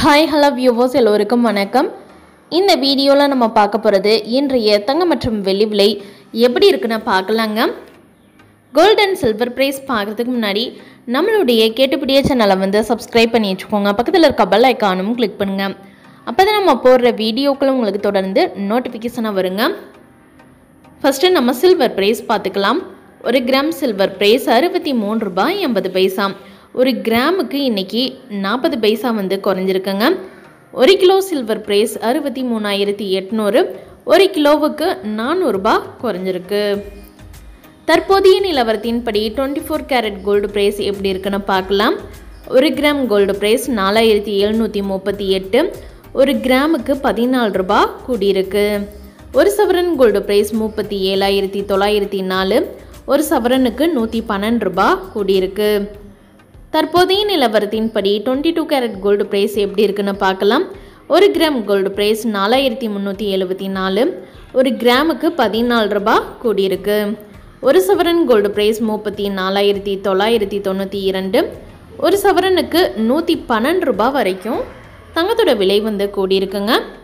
hi hello viewers எல்லோருக்கும் வணக்கம் இந்த வீடியோவில் நம்ம பார்க்க போகிறது இன்றைய தங்கம் மற்றும் வெள்ளி விலை எப்படி இருக்குன்னு பார்க்கலாங்க கோல்டு அண்ட் சில்வர் ப்ரைஸ் பார்க்குறதுக்கு முன்னாடி நம்மளுடைய கேட்டுப்பிடிய சேனலை வந்து சப்ஸ்கிரைப் பண்ணி வச்சுக்கோங்க பக்கத்தில் இருக்க பெல் ஐக்கானும் கிளிக் பண்ணுங்கள் அப்போ தான் நம்ம போடுற வீடியோக்களும் உங்களுக்கு தொடர்ந்து நோட்டிஃபிகேஷனாக வருங்க ஃபஸ்ட்டு நம்ம சில்வர் ப்ரைஸ் பார்த்துக்கலாம் ஒரு கிராம் சில்வர் ப்ரைஸ் அறுபத்தி மூணு ரூபாய் எண்பது பைசா ஒரு கிராமுக்கு இன்றைக்கி நாற்பது பைசா வந்து குறைஞ்சிருக்குங்க ஒரு கிலோ சில்வர் ப்ரைஸ் அறுபத்தி மூணாயிரத்தி எட்நூறு ஒரு கிலோவுக்கு நானூறுரூபா குறைஞ்சிருக்கு தற்போதைய நிலவரத்தின்படி twenty four carat gold price எப்படி இருக்குன்னு பார்க்கலாம் ஒரு கிராம் கோல்டு ப்ரைஸ் நாலாயிரத்தி எழுநூற்றி முப்பத்தி எட்டு ஒரு கிராமுக்கு பதினாலு ரூபா கூடியிருக்கு ஒரு சவரன் கோல்டு ப்ரைஸ் முப்பத்தி ஏழாயிரத்தி தொள்ளாயிரத்தி நாலு ஒரு சவரனுக்கு நூற்றி பன்னெண்டு ரூபா கூடியிருக்கு தற்போதைய நிலவரத்தின் படி twenty two carat gold price எப்படி இருக்குன்னு பார்க்கலாம் ஒரு கிராம் கோல்டு ப்ரைஸ் நாலாயிரத்தி முந்நூற்றி எழுபத்தி நாலு ஒரு கிராமுக்கு பதினாலு ரூபா கூடியிருக்கு ஒரு சவரன் கோல்டு ப்ரைஸ் முப்பத்தி நாலாயிரத்தி தொள்ளாயிரத்தி தொண்ணூற்றி இரண்டு ஒரு சவரனுக்கு நூற்றி பன்னெண்டு ரூபா வரைக்கும் தங்கத்தோட விலை வந்து கூடியிருக்குங்க